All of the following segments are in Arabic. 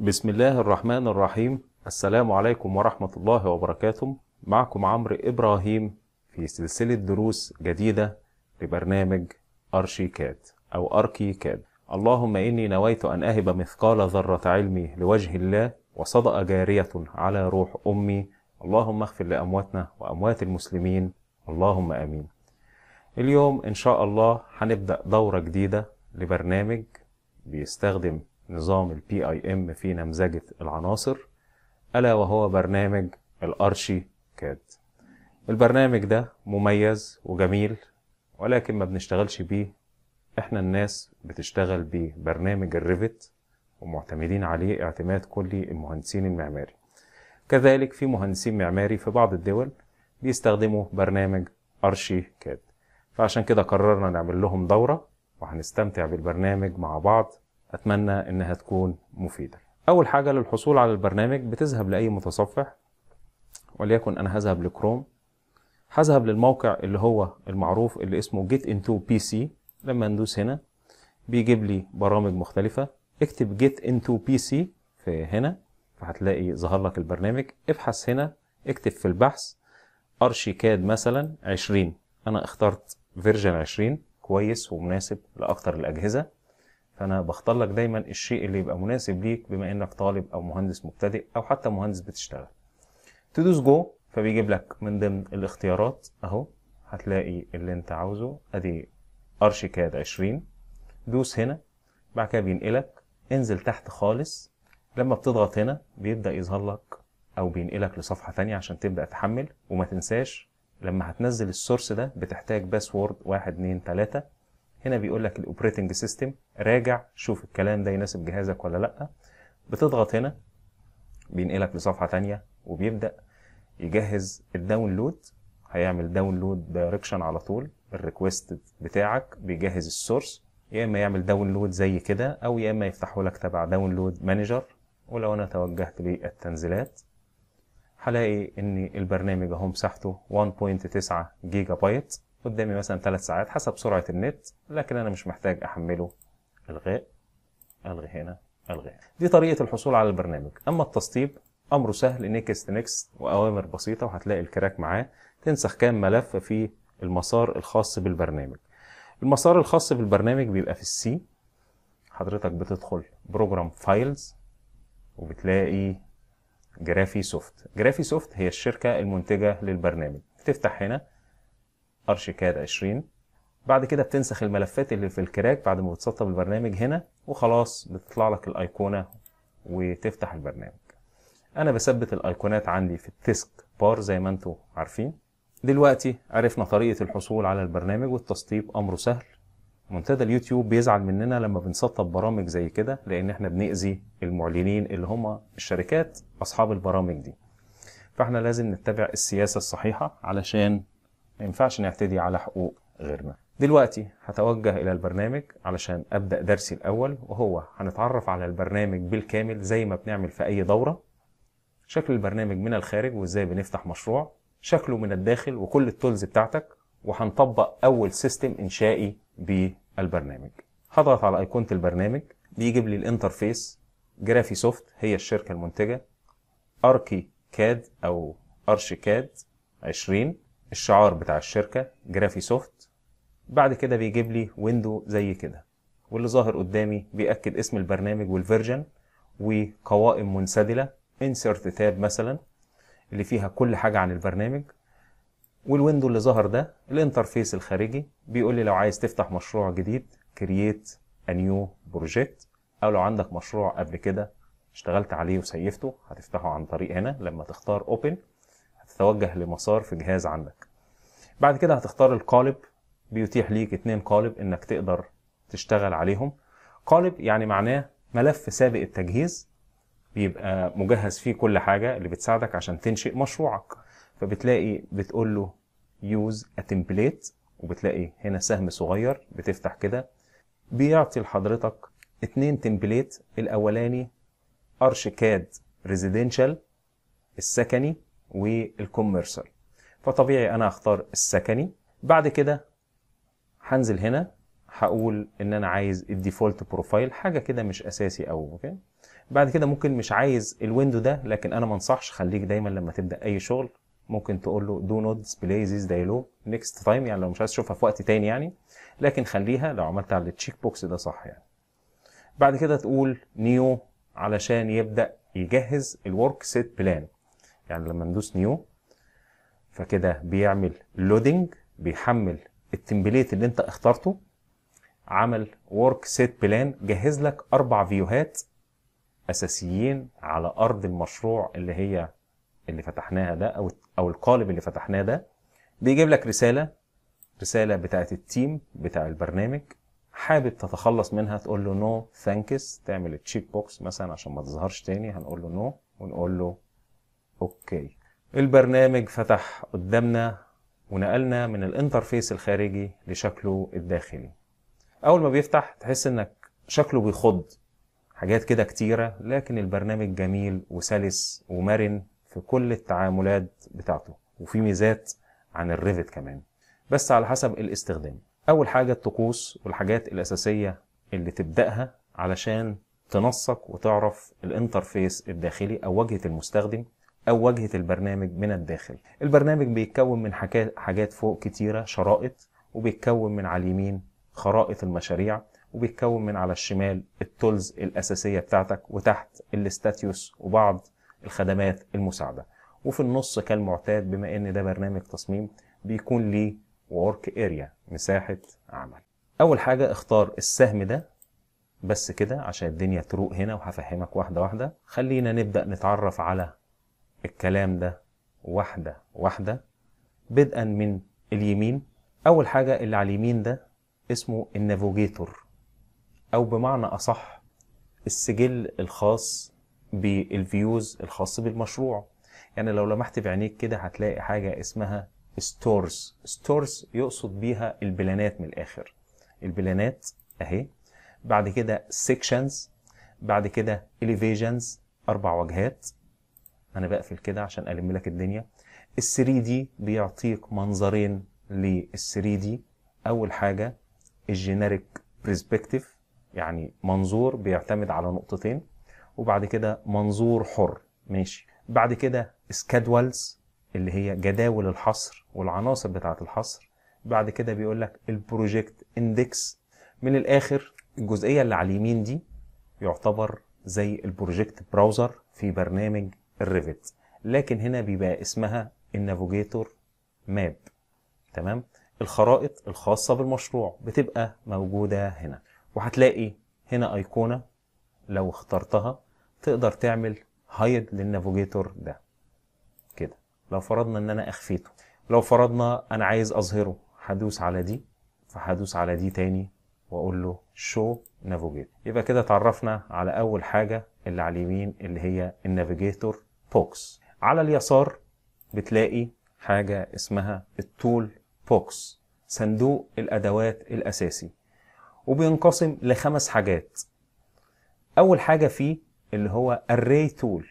بسم الله الرحمن الرحيم السلام عليكم ورحمة الله وبركاته معكم عمرو إبراهيم في سلسلة دروس جديدة لبرنامج أرشيكات أو أركيكات اللهم إني نويت أن أهب مثقال ذرة علمي لوجه الله وصدأ جارية على روح أمي اللهم اغفر لأمواتنا وأموات المسلمين اللهم آمين اليوم إن شاء الله هنبدأ دورة جديدة لبرنامج بيستخدم نظام البي اي ام في نمذجه العناصر الا وهو برنامج الارشي كاد البرنامج ده مميز وجميل ولكن ما بنشتغلش بيه احنا الناس بتشتغل بيه برنامج الريفت ومعتمدين عليه اعتماد كلي المهندسين المعماري كذلك في مهندسين معماري في بعض الدول بيستخدموا برنامج ارشي كاد فعشان كده قررنا نعمل لهم دورة وهنستمتع بالبرنامج مع بعض أتمنى إنها تكون مفيدة أول حاجة للحصول على البرنامج بتذهب لأي متصفح وليكن أنا هذهب لكروم هذهب للموقع اللي هو المعروف اللي اسمه جيت انتو بي سي لما ندوس هنا بيجيب لي برامج مختلفة اكتب جيت انتو بي سي في هنا فهتلاقي ظهر لك البرنامج ابحث هنا اكتب في البحث ارشي كاد مثلا 20 انا اخترت فيرجن 20 كويس ومناسب لاكتر الاجهزه فانا بختار لك دايما الشيء اللي يبقى مناسب ليك بما انك طالب او مهندس مبتدئ او حتى مهندس بتشتغل تدوس جو فبيجيب لك من ضمن الاختيارات اهو هتلاقي اللي انت عاوزه ادي ارشيكاد 20 دوس هنا بعد كده بينقلك انزل تحت خالص لما بتضغط هنا بيبدا يظهر لك او بينقلك لصفحه ثانيه عشان تبدا تحمل وما تنساش لما هتنزل السورس ده بتحتاج باسورد 1 2 3 هنا بيقول لك الاوبريتنج سيستم راجع شوف الكلام ده يناسب جهازك ولا لا بتضغط هنا بينقلك لصفحه ثانيه وبيبدا يجهز الداونلود هيعمل داونلود دايركشن على طول الريكوست بتاعك بيجهز السورس يا اما يعمل داونلود زي كده او يا اما يفتحه لك تبع داونلود مانجر ولو انا توجهت للتنزيلات هلاقي ان البرنامج اهو مساحته 1.9 جيجا بايت قدامي مثلا ثلاث ساعات حسب سرعة النت لكن أنا مش محتاج أحمله إلغاء ألغي هنا ألغي هنا دي طريقة الحصول على البرنامج أما التسطيب أمره سهل نيكست نيكست وأوامر بسيطة وهتلاقي الكراك معاه تنسخ كام ملف في المسار الخاص بالبرنامج المسار الخاص بالبرنامج بيبقى في السي حضرتك بتدخل بروجرام فايلز وبتلاقي جرافي سوفت جرافي سوفت هي الشركة المنتجة للبرنامج تفتح هنا ارشيكاد 20 بعد كده بتنسخ الملفات اللي في الكراك بعد ما بتسطب البرنامج هنا وخلاص بتطلع لك الايقونه وتفتح البرنامج انا بثبت الايقونات عندي في التسك بار زي ما انتم عارفين دلوقتي عرفنا طريقه الحصول على البرنامج والتسطيب امره سهل منتدى اليوتيوب بيزعل مننا لما بنسطب برامج زي كده لان احنا بنأذي المعلنين اللي هم الشركات اصحاب البرامج دي فاحنا لازم نتبع السياسه الصحيحه علشان ما ينفعش نعتدي على حقوق غيرنا دلوقتي هتوجه الى البرنامج علشان ابدا درسي الاول وهو هنتعرف على البرنامج بالكامل زي ما بنعمل في اي دوره شكل البرنامج من الخارج وازاي بنفتح مشروع شكله من الداخل وكل التولز بتاعتك وهنطبق اول سيستم انشائي بالبرنامج هضغط على ايقونه البرنامج بيجيب لي الانترفيس جرافي سوفت هي الشركه المنتجه اركي كاد او ارشي كاد 20 الشعار بتاع الشركة جرافي سوفت بعد كده بيجيب لي ويندو زي كده واللي ظاهر قدامي بيأكد اسم البرنامج والفيرجن وقوائم منسدلة insert tab مثلا اللي فيها كل حاجة عن البرنامج والويندو اللي ظهر ده الانترفيس الخارجي بيقول لي لو عايز تفتح مشروع جديد create a new project او لو عندك مشروع قبل كده اشتغلت عليه وسيفته هتفتحه عن طريق هنا لما تختار open هتتوجه لمسار في جهاز عندك بعد كده هتختار القالب بيتيح ليك اتنين قالب انك تقدر تشتغل عليهم قالب يعني معناه ملف سابق التجهيز بيبقى مجهز فيه كل حاجة اللي بتساعدك عشان تنشئ مشروعك فبتلاقي بتقول له use a template وبتلاقي هنا سهم صغير بتفتح كده بيعطي لحضرتك اتنين تمبليت الاولاني ارشكاد ريزيدنشال السكني والكوميرشال فطبيعي انا هختار السكني بعد كده هنزل هنا هقول ان انا عايز الديفولت بروفايل حاجه كده مش اساسي او اوكي بعد كده ممكن مش عايز الويندو ده لكن انا ما انصحش خليك دايما لما تبدا اي شغل ممكن تقول له دو نوت ديسبلاي ذيس دايلوج نيكست تايم يعني لو مش عايز تشوفها في وقت تاني يعني لكن خليها لو عملت على التشيك بوكس ده صح يعني بعد كده تقول نيو علشان يبدا يجهز الورك سيت بلان يعني لما ندوس نيو فكده بيعمل لودنج بيحمل التمبليت اللي انت اخترته عمل ورك سيت بلان جهز لك اربع فيوهات اساسيين على ارض المشروع اللي هي اللي فتحناها ده او او القالب اللي فتحناه ده بيجيب لك رساله رساله بتاعه التيم بتاع البرنامج حابب تتخلص منها تقول له نو no, ثانكس تعمل تشيك بوكس مثلا عشان ما تظهرش تاني هنقول له نو no ونقول له اوكي okay. البرنامج فتح قدامنا ونقلنا من الانترفيس الخارجي لشكله الداخلي اول ما بيفتح تحس انك شكله بيخض حاجات كده كتيرة لكن البرنامج جميل وسلس ومرن في كل التعاملات بتاعته وفي ميزات عن الريفت كمان بس على حسب الاستخدام اول حاجة الطقوس والحاجات الاساسية اللي تبدأها علشان تنسق وتعرف الانترفيس الداخلي او واجهة المستخدم أو واجهة البرنامج من الداخل البرنامج بيتكون من حاجات فوق كتيرة شرائط وبيتكون من على اليمين خرائط المشاريع وبيتكون من على الشمال التولز الأساسية بتاعتك وتحت الاستاتيوس وبعض الخدمات المساعدة وفي النص كالمعتاد بما ان ده برنامج تصميم بيكون ليه وورك اريا مساحة عمل اول حاجة اختار السهم ده بس كده عشان الدنيا تروق هنا وهفهمك واحدة واحدة خلينا نبدأ نتعرف على الكلام ده واحدة واحدة بدءا من اليمين أول حاجة اللي على اليمين ده اسمه النافوجيتور أو بمعنى أصح السجل الخاص بالفيوز الخاص بالمشروع يعني لو لمحت بعينيك كده هتلاقي حاجة اسمها ستورز ستورز يقصد بيها البلانات من الآخر البلانات أهي بعد كده سيكشنز بعد كده إليفيجنز أربع وجهات انا بقفل كده عشان الم لك الدنيا ال 3 دي بيعطيك منظرين لل 3 دي اول حاجه الجينيريك برسبكتيف يعني منظور بيعتمد على نقطتين وبعد كده منظور حر ماشي بعد كده سكادولز اللي هي جداول الحصر والعناصر بتاعه الحصر بعد كده بيقول لك البروجكت اندكس من الاخر الجزئيه اللي على اليمين دي يعتبر زي البروجكت براوزر في برنامج الريفت لكن هنا بيبقى اسمها النافوجيتور ماب تمام الخرائط الخاصة بالمشروع بتبقى موجودة هنا وهتلاقي هنا أيقونة لو اخترتها تقدر تعمل هايد للنافوجيتور ده كده لو فرضنا ان انا اخفيته لو فرضنا انا عايز اظهره هدوس على دي فهدوس على دي تاني واقول له شو نافوجيتور يبقى كده اتعرفنا على اول حاجة اللي على اليمين اللي هي النافيجيتور بوكس على اليسار بتلاقي حاجة اسمها التول بوكس صندوق الأدوات الأساسي وبينقسم لخمس حاجات أول حاجة فيه اللي هو الري تول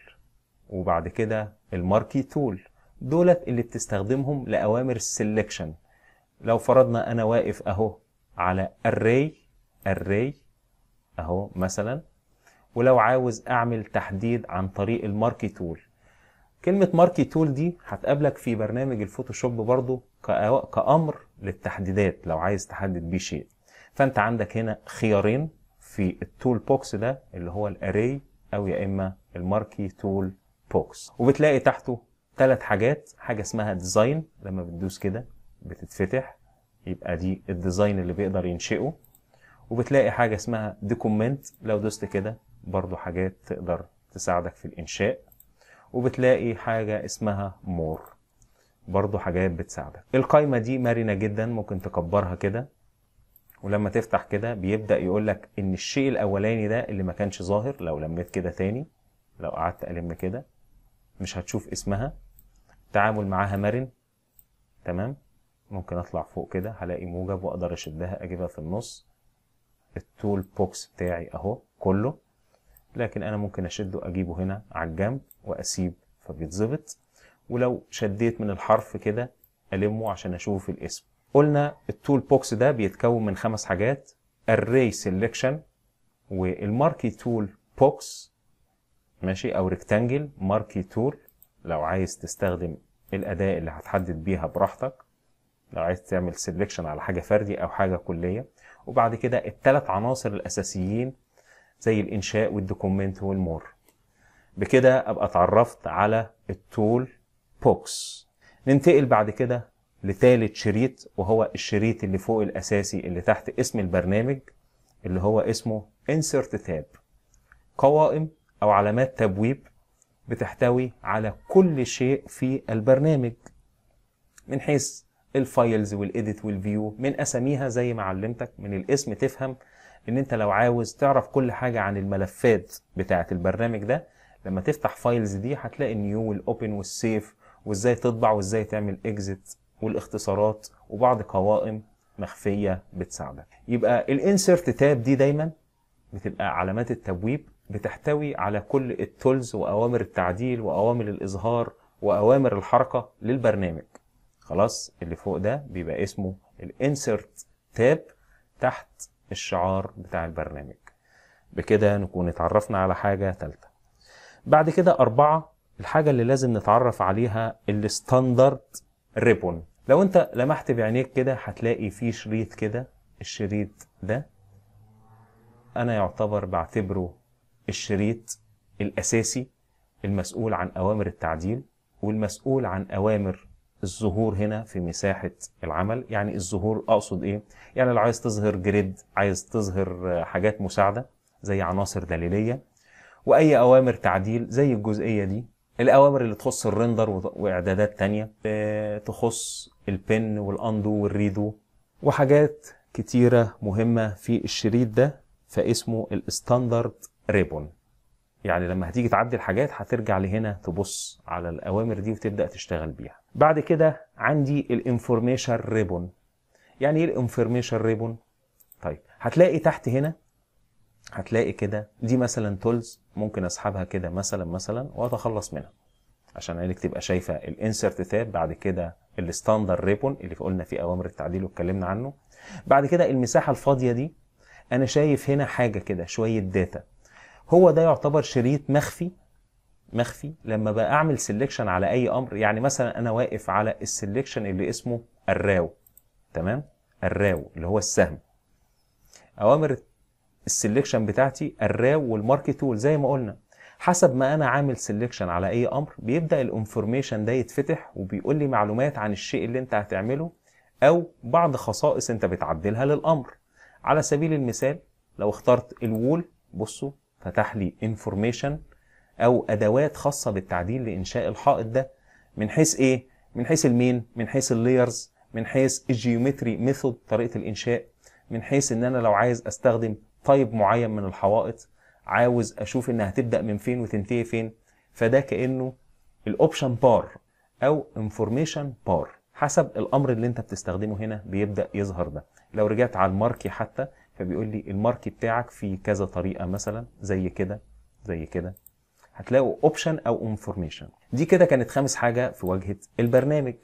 وبعد كده الماركي تول دولت اللي بتستخدمهم لأوامر السلكشن لو فرضنا أنا واقف أهو على الري الري أهو مثلا ولو عاوز أعمل تحديد عن طريق الماركي تول كلمة ماركي تول دي هتقابلك في برنامج الفوتوشوب برضو كأمر للتحديدات لو عايز تحدد بيه شيء فانت عندك هنا خيارين في التول بوكس ده اللي هو الاري او يا اما الماركي تول بوكس وبتلاقي تحته ثلاث حاجات حاجة اسمها ديزاين لما بتدوس كده بتتفتح يبقى دي الديزاين اللي بيقدر ينشئه وبتلاقي حاجة اسمها دوكومنت لو دوست كده برضو حاجات تقدر تساعدك في الإنشاء وبتلاقي حاجة اسمها مور برضو حاجات بتساعدك القايمة دي مرنة جدا ممكن تكبرها كده ولما تفتح كده بيبدأ يقولك ان الشيء الاولاني ده اللي ما كانش ظاهر لو لميت كده تاني لو قعدت ألم كده مش هتشوف اسمها التعامل معاها مرن تمام ممكن اطلع فوق كده هلاقي موجب واقدر اشدها اجيبها في النص التول بوكس بتاعي اهو كله لكن انا ممكن اشده اجيبه هنا على الجنب واسيب فبيتظبط ولو شديت من الحرف كده المه عشان اشوف الاسم قلنا التول بوكس ده بيتكون من خمس حاجات الري سيلكشن والماركي تول بوكس ماشي او ريكتانجل ماركي تول لو عايز تستخدم الاداة اللي هتحدد بيها براحتك لو عايز تعمل سيلكشن على حاجة فردي او حاجة كلية وبعد كده الثلاث عناصر الاساسيين زي الانشاء والدوكومنت والمور بكده ابقى اتعرفت على التول بوكس ننتقل بعد كده لثالث شريط وهو الشريط اللي فوق الاساسي اللي تحت اسم البرنامج اللي هو اسمه insert tab قوائم او علامات تبويب بتحتوي على كل شيء في البرنامج من حيث الفايلز والايديت والفيو من اساميها زي ما علمتك من الاسم تفهم ان انت لو عاوز تعرف كل حاجة عن الملفات بتاعة البرنامج ده لما تفتح فايلز دي هتلاقي النيو والاوبن والسيف وازاي تطبع وازاي تعمل اكزيت والاختصارات وبعض قوائم مخفيه بتساعدك يبقى الانسرت تاب دي دايما بتبقى علامات التبويب بتحتوي على كل التولز واوامر التعديل واوامر الاظهار واوامر الحركه للبرنامج خلاص اللي فوق ده بيبقى اسمه الانسرت تاب تحت الشعار بتاع البرنامج بكده نكون اتعرفنا على حاجه ثالثه بعد كده أربعة الحاجة اللي لازم نتعرف عليها الستاندرد ريبون لو انت لمحت بعينيك كده هتلاقي فيه شريط كده الشريط ده انا يعتبر بعتبره الشريط الاساسي المسؤول عن اوامر التعديل والمسؤول عن اوامر الظهور هنا في مساحة العمل يعني الظهور اقصد ايه يعني لو عايز تظهر جريد عايز تظهر حاجات مساعدة زي عناصر دليلية واي اوامر تعديل زي الجزئيه دي الاوامر اللي تخص الرندر واعدادات تانية آه، تخص البن والاندو والريدو وحاجات كتيرة مهمة في الشريط ده فاسمه الستاندرد ريبون يعني لما هتيجي تعدل حاجات هترجع لهنا تبص على الاوامر دي وتبدا تشتغل بيها بعد كده عندي الانفورميشن ريبون يعني ايه الانفورميشن ريبون طيب هتلاقي تحت هنا هتلاقي كده دي مثلا تولز ممكن اسحبها كده مثلا مثلا واتخلص منها عشان عينك تبقى شايفه الانسرت تاب بعد كده الستاندر ريبون اللي قلنا فيه اوامر التعديل واتكلمنا عنه بعد كده المساحه الفاضيه دي انا شايف هنا حاجه كده شويه داتا هو ده يعتبر شريط مخفي مخفي لما بقى اعمل سيلكشن على اي امر يعني مثلا انا واقف على السيلكشن اللي اسمه الراو تمام الراو اللي هو السهم اوامر السلكشن بتاعتي الراو والماركت تول زي ما قلنا حسب ما انا عامل سلكشن على اي امر بيبدا الانفورميشن ده يتفتح وبيقول لي معلومات عن الشيء اللي انت هتعمله او بعض خصائص انت بتعدلها للامر على سبيل المثال لو اخترت الوول بصوا فتح لي انفورميشن او ادوات خاصه بالتعديل لانشاء الحائط ده من حيث ايه من حيث المين من حيث الليرز من حيث الجيومتري ميثود طريقه الانشاء من حيث ان انا لو عايز استخدم تايب معين من الحوائط عاوز اشوف انها هتبدا من فين وتنتهي فين فده كانه الاوبشن بار او انفورميشن بار حسب الامر اللي انت بتستخدمه هنا بيبدا يظهر ده لو رجعت على الماركي حتى فبيقول لي الماركي بتاعك في كذا طريقه مثلا زي كده زي كده هتلاقوا اوبشن او انفورميشن دي كده كانت خامس حاجه في واجهه البرنامج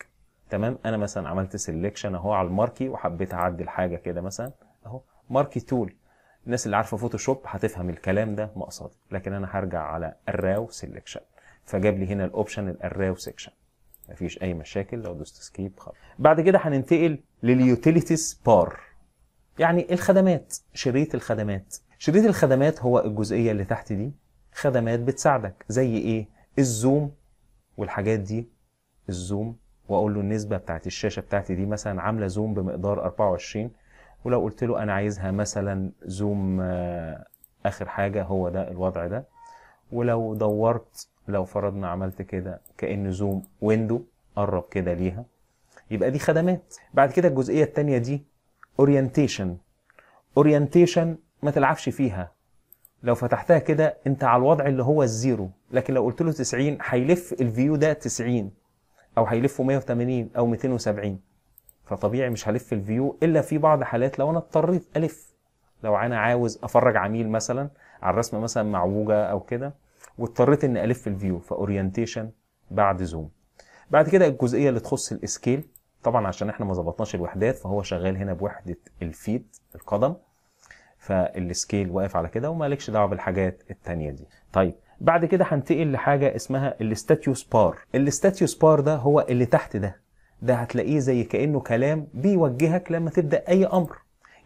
تمام انا مثلا عملت سيلكشن اهو على الماركي وحبيت اعدل حاجه كده مثلا اهو ماركي تول الناس اللي عارفه فوتوشوب هتفهم الكلام ده مقصدي لكن انا هرجع على الراو سيلكشن فجاب لي هنا الاوبشن الراو سيكشن مفيش اي مشاكل لو دوست سكيب خلاص بعد كده هننتقل لليوتيليتيز بار يعني الخدمات شريط الخدمات شريط الخدمات هو الجزئيه اللي تحت دي خدمات بتساعدك زي ايه الزوم والحاجات دي الزوم واقول له النسبه بتاعت الشاشه بتاعتي دي مثلا عامله زوم بمقدار 24 ولو قلت له انا عايزها مثلا زوم آه، اخر حاجه هو ده الوضع ده ولو دورت لو فرضنا عملت كده كان زوم ويندو قرب كده ليها يبقى دي خدمات بعد كده الجزئيه الثانيه دي اورينتيشن اورينتيشن ما تلعبش فيها لو فتحتها كده انت على الوضع اللي هو الزيرو لكن لو قلت له 90 هيلف الفيو ده 90 او هيلفه 180 او 270 فطبيعي مش هلف الفيو الا في بعض حالات لو انا اضطريت الف لو انا عاوز افرج عميل مثلا على الرسمه مثلا معوجه او كده واضطريت ان الف الفيو فاورينتيشن بعد زوم بعد كده الجزئيه اللي تخص الاسكيل طبعا عشان احنا ما ظبطناش الوحدات فهو شغال هنا بوحده الفيت القدم فالسكيل واقف على كده ومالكش دعوه بالحاجات التانيه دي طيب بعد كده هنتقل لحاجه اسمها الاستاتيوس بار الاستاتيوس بار ده هو اللي تحت ده ده هتلاقيه زي كانه كلام بيوجهك لما تبدا اي امر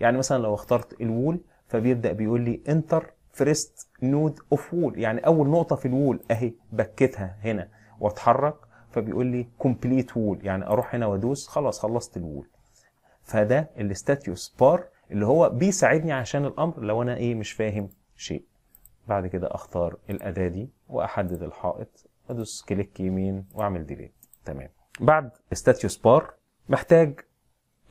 يعني مثلا لو اخترت الوول فبيبدا بيقول لي انتر فيرست نود اوف وول يعني اول نقطه في الوول اهي بكتها هنا واتحرك فبيقول لي كومبليت وول يعني اروح هنا وادوس خلاص خلصت الوول فده الاستاتيوس بار اللي هو بيساعدني عشان الامر لو انا ايه مش فاهم شيء بعد كده اختار الاداه دي واحدد الحائط ادوس كليك يمين واعمل ديليت تمام بعد استاتيوس بار محتاج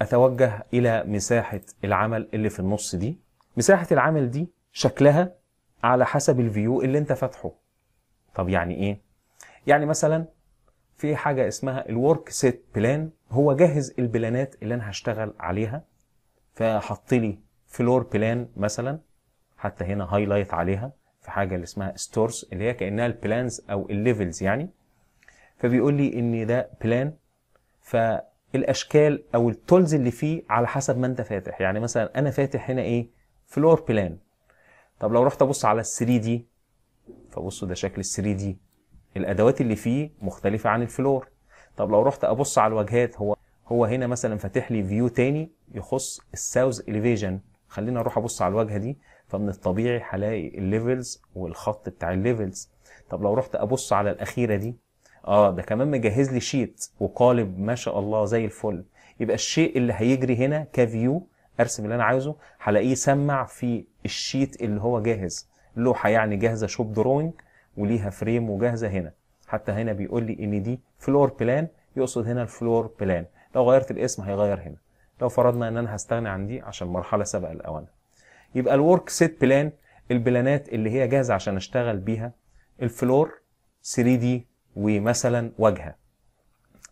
اتوجه الى مساحه العمل اللي في النص دي مساحه العمل دي شكلها على حسب الفيو اللي انت فاتحه طب يعني ايه يعني مثلا في حاجه اسمها الورك سيت بلان هو جهز البلانات اللي انا هشتغل عليها فحط لي فلور بلان مثلا حتى هنا هايلايت عليها في حاجه اللي اسمها ستورز اللي هي كانها البلانز او الليفلز يعني فبيقول لي ان ده بلان فالاشكال او التولز اللي فيه على حسب ما انت فاتح يعني مثلا انا فاتح هنا ايه فلور بلان طب لو رحت ابص على ال 3 دي فبصوا ده شكل ال 3 دي الادوات اللي فيه مختلفه عن الفلور طب لو رحت ابص على الواجهات هو هو هنا مثلا فاتح لي فيو تاني يخص الساوث اليفيجن خلينا اروح ابص على الواجهه دي فمن الطبيعي هلاقي الليفلز والخط بتاع الليفلز طب لو رحت ابص على الاخيره دي اه ده كمان مجهز لي شيت وقالب ما شاء الله زي الفل يبقى الشيء اللي هيجري هنا كفيو ارسم اللي انا عايزه هلاقيه سمع في الشيت اللي هو جاهز لوحه يعني جاهزه شوب دروينج وليها فريم وجاهزه هنا حتى هنا بيقول لي ان دي فلور بلان يقصد هنا الفلور بلان لو غيرت الاسم هيغير هنا لو فرضنا ان انا هستغني عن دي عشان مرحله سابقه الاوان يبقى الورك سيت بلان البلانات اللي هي جاهزه عشان اشتغل بيها الفلور 3 دي ومثلا واجهه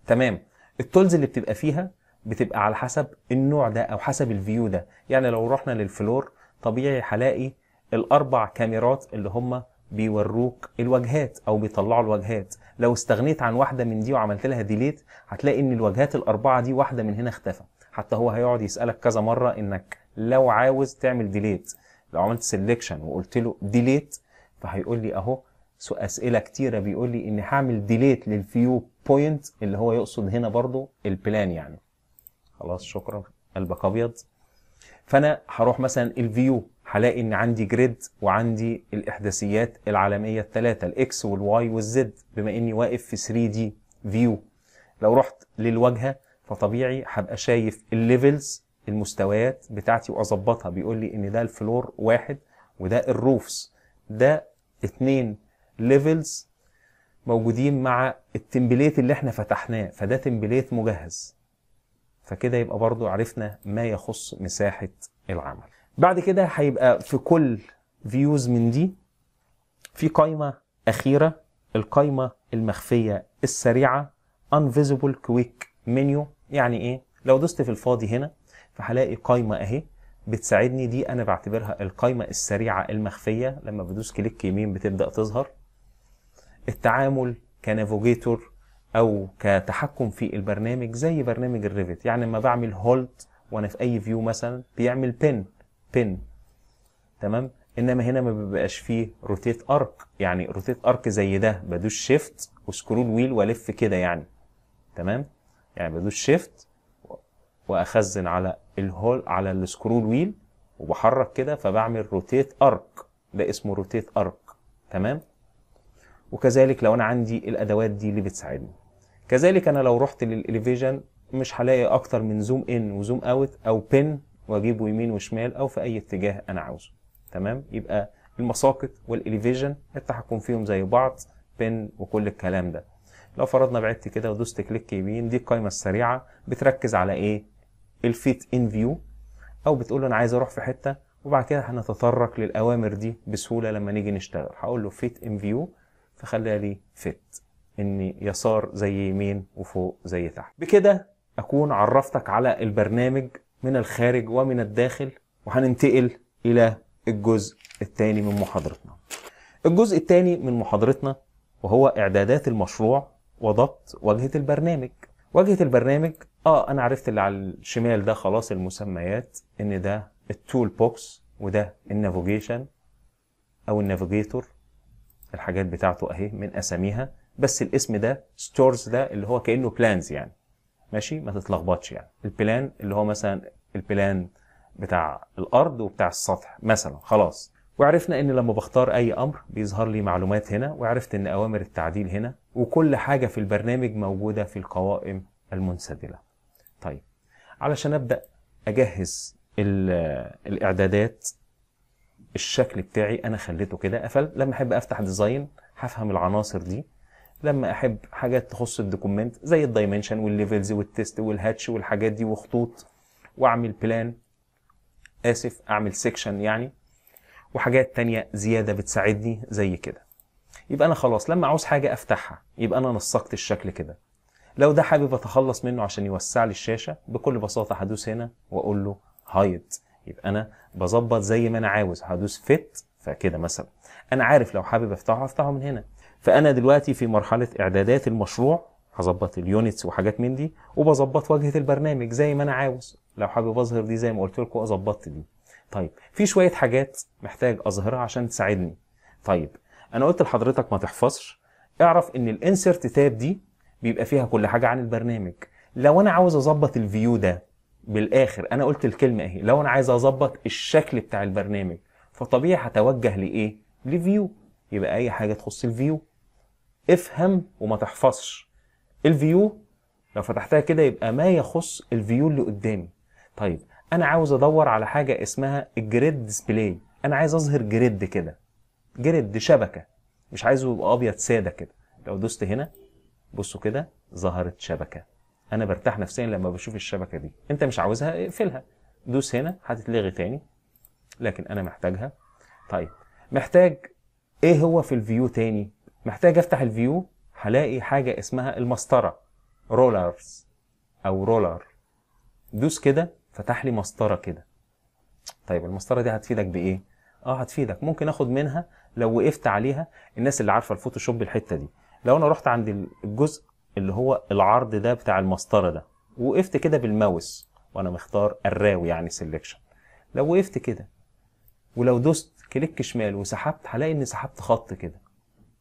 تمام التولز اللي بتبقى فيها بتبقى على حسب النوع ده او حسب الفيو ده يعني لو رحنا للفلور طبيعي هلاقي الاربع كاميرات اللي هم بيوروك الواجهات او بيطلعوا الواجهات لو استغنيت عن واحده من دي وعملت لها ديليت هتلاقي ان الواجهات الاربعه دي واحده من هنا اختفى حتى هو هيقعد يسالك كذا مره انك لو عاوز تعمل ديليت لو عملت سيلكشن وقلت له ديليت فهيقول لي اهو سو اسئله كتيره بيقول لي إني هعمل ديليت للفيو بوينت اللي هو يقصد هنا برضو البلان يعني خلاص شكرا قلبك ابيض فانا هروح مثلا الفيو هلاقي ان عندي جريد وعندي الاحداثيات العالميه الثلاثه الاكس والواي والزد بما اني واقف في 3 دي فيو لو رحت للواجهه فطبيعي هبقى شايف الليفلز المستويات بتاعتي واظبطها بيقول لي ان ده الفلور واحد وده الروفز ده اتنين ليفلز موجودين مع التمبليت اللي احنا فتحناه فده تمبليت مجهز فكده يبقى برضو عرفنا ما يخص مساحة العمل بعد كده هيبقى في كل فيوز من دي في قائمة أخيرة القائمة المخفية السريعة Unvisible Quick Menu يعني إيه؟ لو دوست في الفاضي هنا فهلاقي قائمة أهي بتساعدني دي أنا بعتبرها القائمة السريعة المخفية لما بدوس كليك يمين بتبدأ تظهر التعامل كنافوجيتور او كتحكم في البرنامج زي برنامج الريفت يعني لما بعمل هولد وانا في اي فيو مثلا بيعمل بن بن تمام انما هنا ما بيبقاش فيه روتيت ارك يعني روتيت ارك زي ده بدوس شيفت وسكرول ويل والف كده يعني تمام يعني بدوس شيفت واخزن على الهول على السكرول ويل وبحرك كده فبعمل روتيت ارك ده اسمه روتيت ارك تمام وكذلك لو انا عندي الادوات دي اللي بتساعدني كذلك انا لو رحت للاليفيجن مش هلاقي اكتر من زوم ان وزوم اوت او بن واجيبه يمين وشمال او في اي اتجاه انا عاوزه تمام يبقى المساقط والاليفيجن التحكم فيهم زي بعض بن وكل الكلام ده لو فرضنا بعدت كده ودوست كليك يمين دي القايمه السريعه بتركز على ايه الفيت ان فيو او بتقول له انا عايز اروح في حته وبعد كده هنتطرق للاوامر دي بسهوله لما نيجي نشتغل هقول له فيت ان فيو فخلى لي فت ان يسار زي يمين وفوق زي تحت بكده اكون عرفتك على البرنامج من الخارج ومن الداخل وهننتقل الى الجزء الثاني من محاضرتنا الجزء الثاني من محاضرتنا وهو اعدادات المشروع وضبط واجهه البرنامج واجهه البرنامج اه انا عرفت اللي على الشمال ده خلاص المسميات ان ده التول بوكس وده النافيجيشن او النافيجيتور الحاجات بتاعته اهي من اساميها بس الاسم ده ستورز ده اللي هو كانه بلانز يعني ماشي ما تتلخبطش يعني البلان اللي هو مثلا البلان بتاع الارض وبتاع السطح مثلا خلاص وعرفنا ان لما بختار اي امر بيظهر لي معلومات هنا وعرفت ان اوامر التعديل هنا وكل حاجه في البرنامج موجوده في القوائم المنسدله طيب علشان ابدا اجهز الاعدادات الشكل بتاعي انا خليته كده قفل لما احب افتح ديزاين هفهم العناصر دي لما احب حاجات تخص الدوكمنت زي الدايمنشن والليفلز والتيست والهاتش والحاجات دي وخطوط واعمل بلان اسف اعمل سيكشن يعني وحاجات تانية زياده بتساعدني زي كده يبقى انا خلاص لما عاوز حاجه افتحها يبقى انا نسقت الشكل كده لو ده حابب اتخلص منه عشان يوسع لي الشاشه بكل بساطه هدوس هنا واقول له هايد يبقى انا بظبط زي ما انا عاوز هدوس فيت فكده مثلا انا عارف لو حابب افتحه هفتحه من هنا فانا دلوقتي في مرحله اعدادات المشروع هظبط اليونتس وحاجات من دي وبظبط واجهه البرنامج زي ما انا عاوز لو حابب اظهر دي زي ما قلت لكم ظبطت دي طيب في شويه حاجات محتاج اظهرها عشان تساعدني طيب انا قلت لحضرتك ما تحفظش اعرف ان الانسرت تاب دي بيبقى فيها كل حاجه عن البرنامج لو انا عاوز اظبط الفيو ده بالاخر انا قلت الكلمه اهي لو انا عايز اظبط الشكل بتاع البرنامج فطبيعي هتوجه لايه لفيو يبقى اي حاجه تخص الفيو افهم وما تحفظش الفيو لو فتحتها كده يبقى ما يخص الفيو اللي قدامي طيب انا عاوز ادور على حاجه اسمها الجريد ديسبلاي انا عايز اظهر جريد كده جريد شبكه مش عايزه يبقى ابيض ساده كده لو دوست هنا بصوا كده ظهرت شبكه انا برتاح نفسيا لما بشوف الشبكه دي انت مش عاوزها اقفلها دوس هنا هتتلغي تاني لكن انا محتاجها طيب محتاج ايه هو في الفيو تاني محتاج افتح الفيو هلاقي حاجه اسمها المسطره رولرز او رولر دوس كده فتح لي مسطره كده طيب المسطره دي هتفيدك بايه اه هتفيدك ممكن اخد منها لو وقفت عليها الناس اللي عارفه الفوتوشوب الحته دي لو انا رحت عند الجزء اللي هو العرض ده بتاع المسطره ده وقفت كده بالماوس وانا مختار الراوي يعني سيلكشن لو وقفت كده ولو دوست كليك شمال وسحبت هلاقي اني سحبت خط كده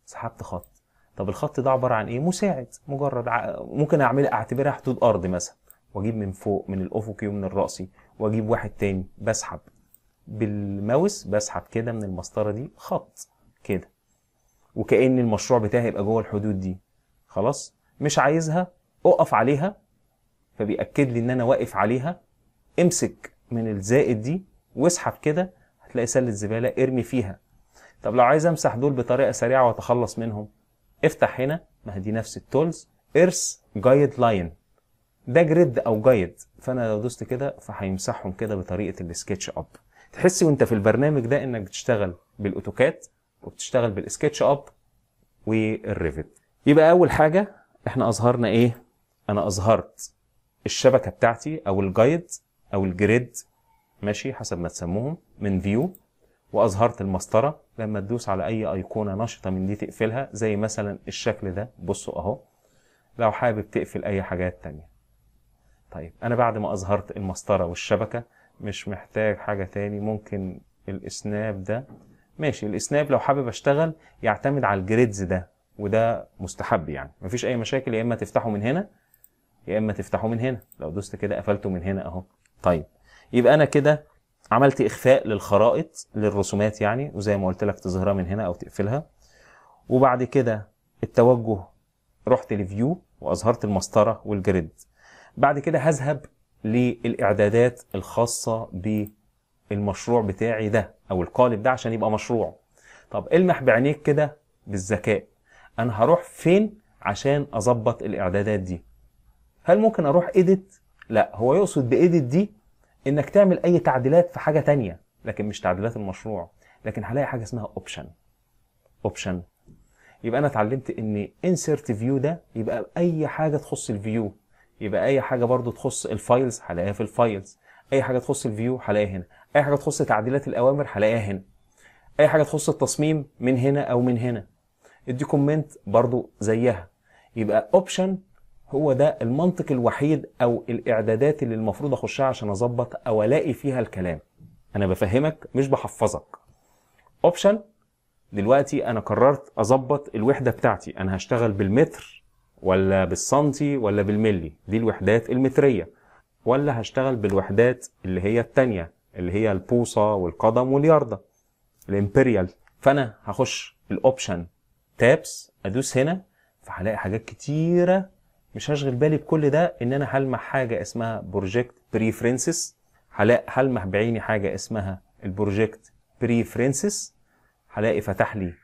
سحبت خط طب الخط ده عباره عن ايه مساعد مجرد ع... ممكن اعمل اعتبرها حدود ارض مثلا واجيب من فوق من الافقي ومن الراسي واجيب واحد تاني بسحب بالماوس بسحب كده من المسطره دي خط كده وكأن المشروع بتاعي يبقى جوه الحدود دي خلاص مش عايزها اقف عليها فبيأكد لي ان انا واقف عليها امسك من الزائد دي واسحب كده هتلاقي سله زباله ارمي فيها طب لو عايز امسح دول بطريقه سريعه واتخلص منهم افتح هنا ما هي دي نفس التولز ارس جايد لاين ده جريد او جايد فانا لو دوست كده فهيمسحهم كده بطريقه السكتش اب تحسي وانت في البرنامج ده انك بتشتغل بالاوتوكات وبتشتغل بالسكتش اب والريفت يبقى اول حاجه احنا اظهرنا ايه انا اظهرت الشبكه بتاعتي او الجايد او الجريد ماشي حسب ما تسموهم من فيو واظهرت المسطره لما تدوس على اي ايقونه نشطه من دي تقفلها زي مثلا الشكل ده بصوا اهو لو حابب تقفل اي حاجات تانية طيب انا بعد ما اظهرت المسطره والشبكه مش محتاج حاجه تاني ممكن الاسناب ده ماشي الاسناب لو حابب اشتغل يعتمد على الجريدز ده وده مستحب يعني مفيش اي مشاكل يا اما تفتحه من هنا يا اما تفتحه من هنا لو دوست كده قفلته من هنا اهو طيب يبقى انا كده عملت اخفاء للخرائط للرسومات يعني وزي ما قلت لك تظهرها من هنا او تقفلها وبعد كده التوجه رحت لفيو واظهرت المسطره والجريد بعد كده هذهب للاعدادات الخاصه بالمشروع بتاعي ده او القالب ده عشان يبقى مشروع طب المح بعينيك كده بالذكاء انا هروح فين عشان اظبط الاعدادات دي هل ممكن اروح ايديت لا هو يقصد بايديت دي انك تعمل اي تعديلات في حاجه تانية لكن مش تعديلات المشروع لكن هلاقي حاجه اسمها اوبشن اوبشن يبقى انا اتعلمت ان انسرت فيو ده يبقى اي حاجه تخص الفيو يبقى اي حاجه برضو تخص الفايلز هلاقيها في الفايلز اي حاجه تخص الفيو هلاقيها هنا اي حاجه تخص تعديلات الاوامر هلاقيها هنا اي حاجه تخص التصميم من هنا او من هنا ادي كومنت برضو زيها يبقى اوبشن هو ده المنطق الوحيد او الاعدادات اللي المفروض اخشها عشان اظبط او الاقي فيها الكلام انا بفهمك مش بحفظك اوبشن دلوقتي انا قررت اظبط الوحده بتاعتي انا هشتغل بالمتر ولا بالسنتي ولا بالملي دي الوحدات المتريه ولا هشتغل بالوحدات اللي هي الثانيه اللي هي البوصه والقدم والياردة الامبريال فانا هخش الاوبشن تابس ادوس هنا فهلاقي حاجات كتيره مش هشغل بالي بكل ده ان انا هلمح حاجه اسمها بروجكت بريفرنسز هلمح بعيني حاجه اسمها البروجكت بريفرنسز هلاقي فتح لي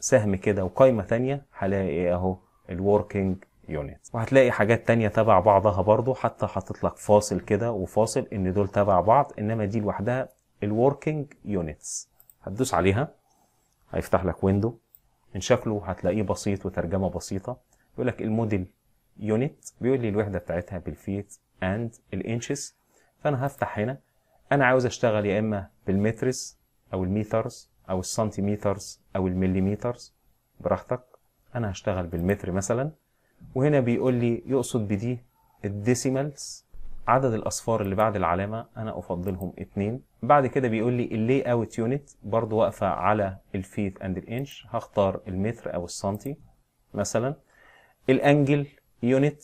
سهم كده وقايمه ثانيه هلاقي إيه اهو الوركينج يونت وهتلاقي حاجات تانية تبع بعضها برضو حتى حاطط لك فاصل كده وفاصل ان دول تبع بعض انما دي لوحدها الوركينج يونتس هتدوس عليها هيفتح لك ويندو من شكله هتلاقيه بسيط وترجمة بسيطة يقول لك الموديل يونت بيقول لي الوحدة بتاعتها بالفيت اند الانشز فانا هفتح هنا انا عاوز اشتغل يا اما بالمترز او الميترز او السنتيمترز او المليمترز براحتك انا هشتغل بالمتر مثلا وهنا بيقول لي يقصد بدي الديسيمالز عدد الاصفار اللي بعد العلامه انا افضلهم اتنين بعد كده بيقول لي اللي اوت يونت برضو واقفه على الفيت اند الانش هختار المتر او السنتي مثلا الانجل يونت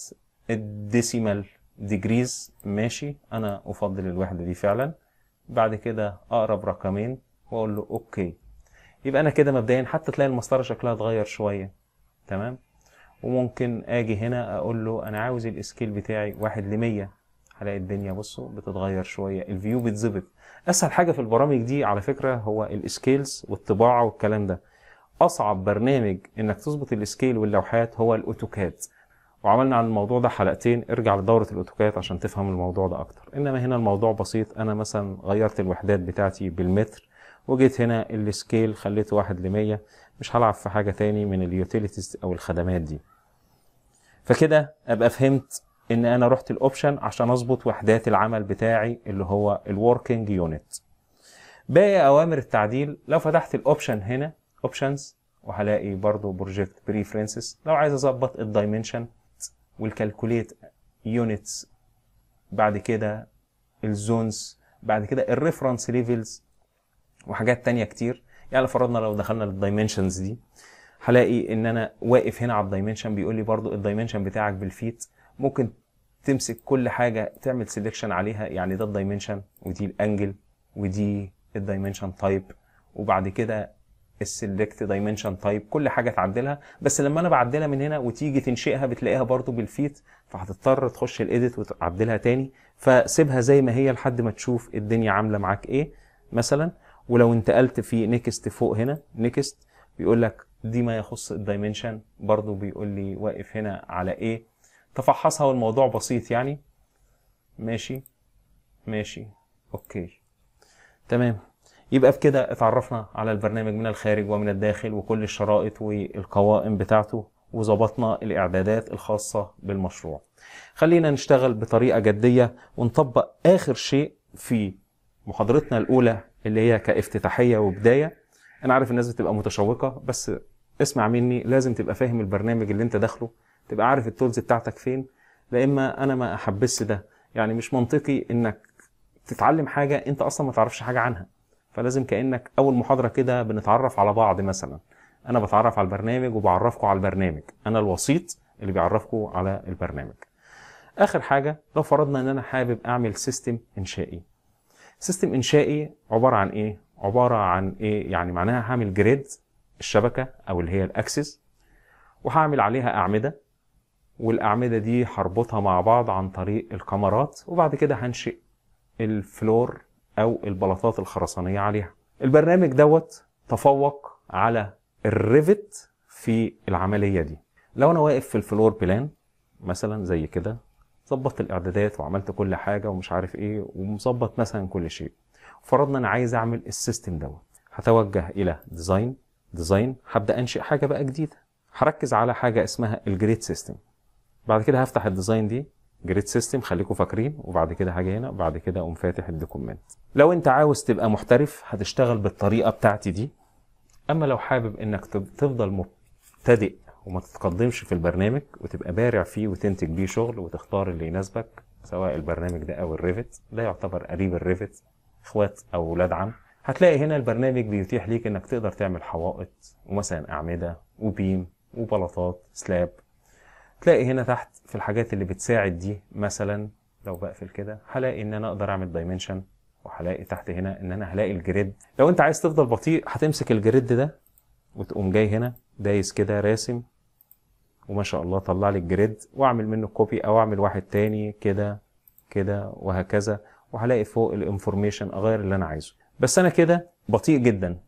الديسيمال ديجريز ماشي انا افضل الوحده دي فعلا بعد كده اقرب رقمين واقول له اوكي يبقى انا كده مبدئيا حتى تلاقي المسطره شكلها اتغير شويه تمام وممكن اجي هنا اقول له انا عاوز الاسكيل بتاعي واحد لمية هلاقي الدنيا بصوا بتتغير شويه الفيو بتظبط اسهل حاجه في البرامج دي على فكره هو الاسكيلز والطباعه والكلام ده اصعب برنامج انك تظبط الاسكيل واللوحات هو الاوتوكاد وعملنا عن الموضوع ده حلقتين ارجع لدورة الأوتوكاد عشان تفهم الموضوع ده أكتر إنما هنا الموضوع بسيط أنا مثلا غيرت الوحدات بتاعتي بالمتر وجيت هنا السكيل خليته واحد لمية مش هلعب في حاجة تاني من اليوتيليتيز أو الخدمات دي فكده أبقى فهمت ان انا رحت الاوبشن عشان اظبط وحدات العمل بتاعي اللي هو الوركينج يونت باقي اوامر التعديل لو فتحت الاوبشن هنا اوبشنز وهلاقي برضو بروجكت بريفرنسز لو عايز اظبط الدايمنشن والكالكوليت يونتس بعد كده الزونز بعد كده الريفرنس ليفلز وحاجات تانية كتير يعني فرضنا لو دخلنا للدايمنشنز دي هلاقي ان انا واقف هنا على الدايمنشن بيقول لي برضو الدايمنشن بتاعك بالفيت ممكن تمسك كل حاجه تعمل سيلكشن عليها يعني ده الدايمنشن ودي الانجل ودي الدايمنشن تايب وبعد كده السلكت دايمنشن تايب كل حاجه تعدلها بس لما انا بعدلها من هنا وتيجي تنشئها بتلاقيها برضو بالفيت فهتضطر تخش الايديت وتعدلها تاني فسيبها زي ما هي لحد ما تشوف الدنيا عامله معاك ايه مثلا ولو انتقلت في نيكست فوق هنا نيكست بيقول لك دي ما يخص الدايمنشن برضو بيقول لي واقف هنا على ايه تفحصها والموضوع بسيط يعني ماشي ماشي اوكي تمام يبقى بكده اتعرفنا على البرنامج من الخارج ومن الداخل وكل الشرائط والقوائم بتاعته وظبطنا الاعدادات الخاصة بالمشروع خلينا نشتغل بطريقة جدية ونطبق اخر شيء في محاضرتنا الاولى اللي هي كافتتاحية وبداية انا عارف الناس بتبقى متشوقة بس اسمع مني لازم تبقى فاهم البرنامج اللي انت داخله تبقى عارف التولز بتاعتك فين لا اما انا ما احبس ده يعني مش منطقي انك تتعلم حاجه انت اصلا ما تعرفش حاجه عنها فلازم كانك اول محاضره كده بنتعرف على بعض مثلا انا بتعرف على البرنامج وبعرفكم على البرنامج انا الوسيط اللي بيعرفكم على البرنامج اخر حاجه لو فرضنا ان انا حابب اعمل سيستم انشائي سيستم انشائي عباره عن ايه عباره عن ايه يعني معناها هعمل جريد الشبكه او اللي هي الاكسس وهعمل عليها اعمده والاعمده دي هربطها مع بعض عن طريق الكمرات وبعد كده هنشئ الفلور او البلاطات الخرسانيه عليها البرنامج دوت تفوق على الريفت في العمليه دي لو انا واقف في الفلور بلان مثلا زي كده ظبطت الاعدادات وعملت كل حاجه ومش عارف ايه ومظبط مثلا كل شيء فرضنا انا عايز اعمل السيستم دوت هتوجه الى ديزاين ديزاين هبدا انشئ حاجه بقى جديده هركز على حاجه اسمها الجريد سيستم بعد كده هفتح الديزاين دي جريد سيستم خليكم فاكرين وبعد كده هاجي هنا وبعد كده اقوم فاتح الدوكومنت لو انت عاوز تبقى محترف هتشتغل بالطريقه بتاعتي دي اما لو حابب انك تفضل مبتدئ وما تتقدمش في البرنامج وتبقى بارع فيه وتنتج بيه شغل وتختار اللي يناسبك سواء البرنامج ده او الريفت ده يعتبر قريب الريفت اخوات او ولاد عم هتلاقي هنا البرنامج بيتيح ليك انك تقدر تعمل حوائط ومثلا اعمده وبيم وبلاطات سلاب تلاقي هنا تحت في الحاجات اللي بتساعد دي مثلا لو بقفل كده هلاقي ان انا اقدر اعمل دايمنشن وهلاقي تحت هنا ان انا هلاقي الجريد لو انت عايز تفضل بطيء هتمسك الجريد ده وتقوم جاي هنا دايس كده راسم وما شاء الله طلع لي الجريد واعمل منه كوبي او اعمل واحد تاني كده كده وهكذا وهلاقي فوق الانفورميشن اغير اللي انا عايزه بس انا كده بطيء جدا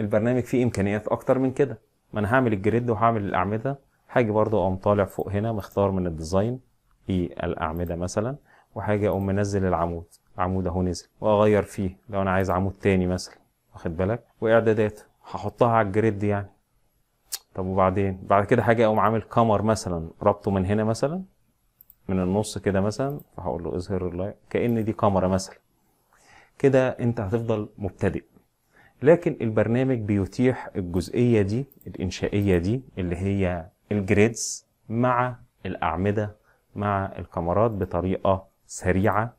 البرنامج فيه امكانيات اكتر من كده ما انا هعمل الجريد وهعمل الاعمده هاجي برضو اقوم طالع فوق هنا مختار من الديزاين في الاعمده مثلا وهاجي اقوم منزل العمود عمود اهو نزل واغير فيه لو انا عايز عمود تاني مثلا واخد بالك واعدادات هحطها على الجريد يعني طب وبعدين بعد كده هاجي اقوم عامل كامر مثلا ربطه من هنا مثلا من النص كده مثلا فهقول له اظهر اللايك كان دي كاميرا مثلا كده انت هتفضل مبتدئ لكن البرنامج بيتيح الجزئيه دي الانشائيه دي اللي هي الجريدز مع الأعمدة مع الكاميرات بطريقة سريعة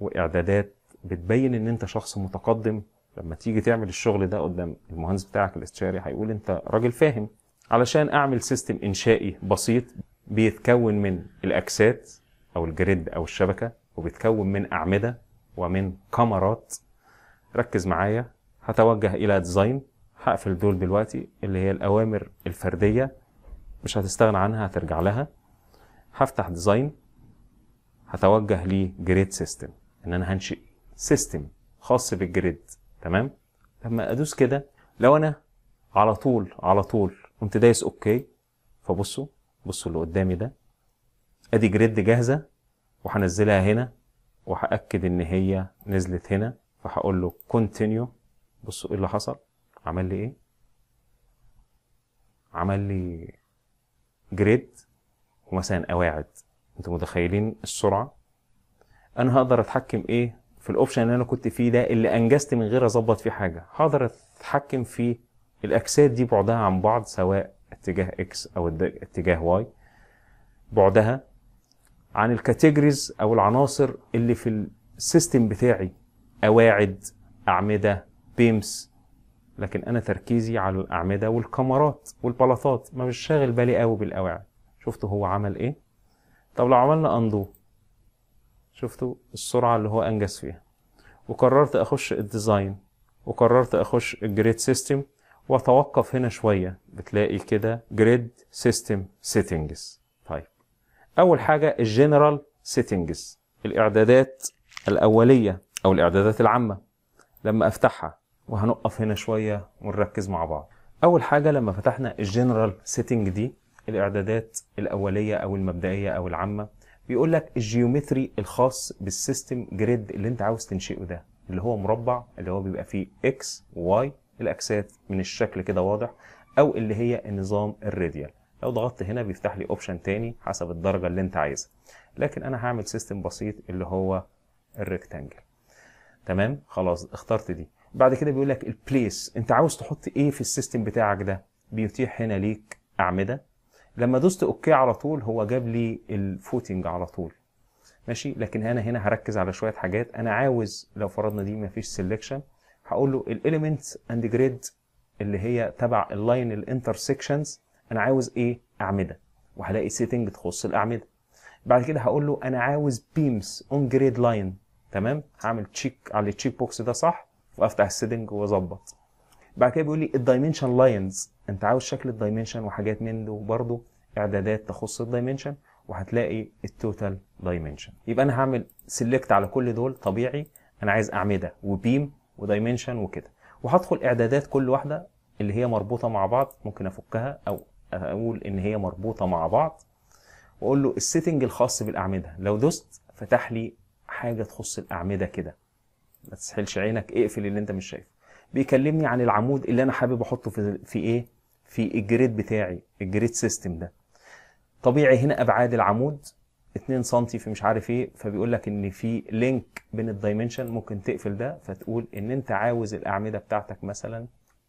وإعدادات بتبين إن أنت شخص متقدم لما تيجي تعمل الشغل ده قدام المهندس بتاعك الاستشاري هيقول أنت راجل فاهم علشان أعمل سيستم إنشائي بسيط بيتكون من الأكسات أو الجريد أو الشبكة وبيتكون من أعمدة ومن كاميرات ركز معايا هتوجه إلى ديزاين هقفل دول دلوقتي اللي هي الأوامر الفردية مش هتستغنى عنها هترجع لها هفتح ديزاين هتوجه لجريد جريد سيستم ان انا هنشئ سيستم خاص بالجريد تمام لما ادوس كده لو انا على طول على طول قمت دايس اوكي فبصوا بصوا اللي قدامي ده ادي جريد جاهزه وهنزلها هنا وهاكد ان هي نزلت هنا فهقول له كونتينيو بصوا ايه اللي حصل عمل لي ايه عمل لي جريد ومثلا قواعد انتوا متخيلين السرعه انا هقدر اتحكم ايه في الاوبشن اللي انا كنت فيه ده اللي انجزت من غير اظبط فيه حاجه هقدر اتحكم في الاجساد دي بعدها عن بعض سواء اتجاه اكس او اتجاه واي بعدها عن الكاتيجوريز او العناصر اللي في السيستم بتاعي قواعد اعمده بيمس لكن انا تركيزي على الاعمده والكمرات والبلاطات ما مش شاغل بالي قوي بالاواعي شفتوا هو عمل ايه طب لو عملنا اندو شفتوا السرعه اللي هو انجز فيها وقررت اخش الديزاين وقررت اخش الجريد سيستم واتوقف هنا شويه بتلاقي كده جريد سيستم سيتنجز طيب اول حاجه الجنرال سيتنجز الاعدادات الاوليه او الاعدادات العامه لما افتحها وهنقف هنا شوية ونركز مع بعض أول حاجة لما فتحنا الجنرال سيتنج دي الإعدادات الأولية أو المبدئية أو العامة بيقول لك الجيومتري الخاص بالسيستم جريد اللي أنت عاوز تنشئه ده اللي هو مربع اللي هو بيبقى فيه إكس واي الأكسات من الشكل كده واضح أو اللي هي النظام الراديال لو ضغطت هنا بيفتح لي اوبشن تاني حسب الدرجة اللي انت عايزها لكن انا هعمل سيستم بسيط اللي هو الريكتانجل تمام خلاص اخترت دي بعد كده بيقول لك البليس انت عاوز تحط ايه في السيستم بتاعك ده بيتيح هنا ليك اعمده لما دوست اوكي على طول هو جاب لي الفوتنج على طول ماشي لكن انا هنا هركز على شويه حاجات انا عاوز لو فرضنا دي مفيش سيلكشن هقول له الاليمنت اند جريد اللي هي تبع اللاين الانترسكشنز انا عاوز ايه اعمده وهلاقي سيتنج تخص الاعمده بعد كده هقول له انا عاوز بيمز اون جريد لاين تمام هعمل تشيك على التشيك بوكس ده صح وافتح السيتنج واظبط بعد كده بيقول لي الدايمنشن لاينز انت عاوز شكل الدايمنشن وحاجات من ده وبرده اعدادات تخص الدايمنشن وهتلاقي التوتال دايمنشن يبقى انا هعمل سيلكت على كل دول طبيعي انا عايز اعمده وبيم ودايمنشن وكده وهدخل اعدادات كل واحده اللي هي مربوطه مع بعض ممكن افكها او اقول ان هي مربوطه مع بعض واقول له السيتنج الخاص بالاعمده لو دوست فتح لي حاجه تخص الاعمده كده ما تسحلش عينك اقفل اللي انت مش شايفه بيكلمني عن العمود اللي انا حابب احطه في في ايه في الجريد بتاعي الجريد سيستم ده طبيعي هنا ابعاد العمود 2 سم في مش عارف ايه فبيقول لك ان في لينك بين الدايمنشن ممكن تقفل ده فتقول ان انت عاوز الاعمده بتاعتك مثلا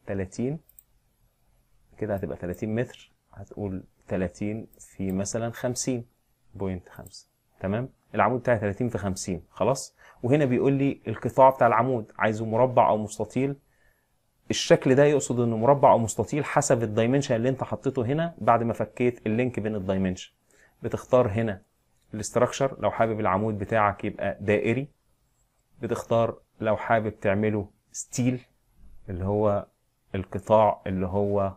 30 كده هتبقى 30 متر هتقول 30 في مثلا 50.5 تمام العمود بتاعي 30 في 50 خلاص وهنا بيقول لي القطاع بتاع العمود عايزه مربع او مستطيل الشكل ده يقصد انه مربع او مستطيل حسب الدايمنشن اللي انت حطيته هنا بعد ما فكيت اللينك بين الدايمنشن بتختار هنا الاستراكشر لو حابب العمود بتاعك يبقى دائري بتختار لو حابب تعمله ستيل اللي هو القطاع اللي هو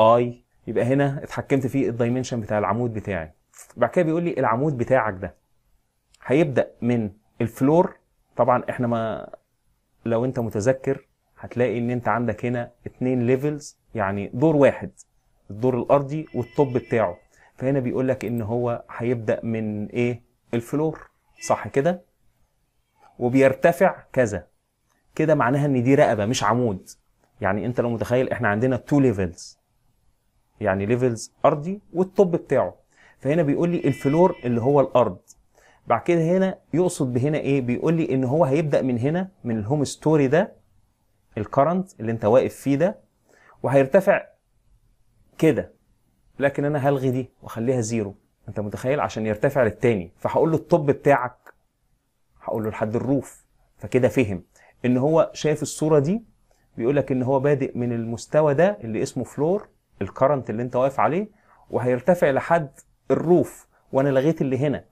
اي يبقى هنا اتحكمت في الدايمنشن بتاع العمود بتاعي بعد كده بيقول لي العمود بتاعك ده هيبدا من الفلور طبعا احنا ما لو انت متذكر هتلاقي ان انت عندك هنا اتنين ليفلز يعني دور واحد الدور الارضي والطب بتاعه فهنا بيقول لك ان هو هيبدا من ايه الفلور صح كده وبيرتفع كذا كده معناها ان دي رقبه مش عمود يعني انت لو متخيل احنا عندنا تو ليفلز يعني ليفلز ارضي والطب بتاعه فهنا بيقول لي الفلور اللي هو الارض بعد كده هنا يقصد بهنا ايه بيقول لي ان هو هيبدا من هنا من الهوم ستوري ده الكرنت اللي انت واقف فيه ده وهيرتفع كده لكن انا هلغي دي واخليها زيرو انت متخيل عشان يرتفع للتاني فهقول له الطب بتاعك هقول له لحد الروف فكده فهم ان هو شايف الصوره دي بيقول لك ان هو بادئ من المستوى ده اللي اسمه فلور الكرنت اللي انت واقف عليه وهيرتفع لحد الروف وانا لغيت اللي هنا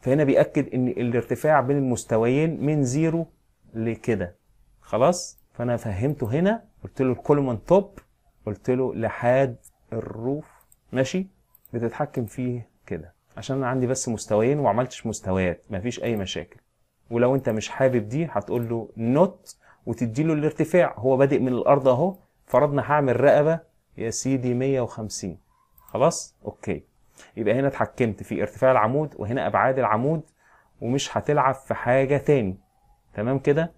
فهنا بيأكد ان الارتفاع بين المستويين من زيرو لكده خلاص فانا فهمته هنا قلت له الكولومن توب قلت له لحاد الروف ماشي بتتحكم فيه كده عشان انا عندي بس مستويين وعملتش مستويات مفيش اي مشاكل ولو انت مش حابب دي هتقول له نوت وتدي له الارتفاع هو بادئ من الارض اهو فرضنا هعمل رقبه يا سيدي 150 خلاص اوكي يبقى هنا اتحكمت في ارتفاع العمود وهنا ابعاد العمود ومش هتلعب في حاجه تاني تمام كده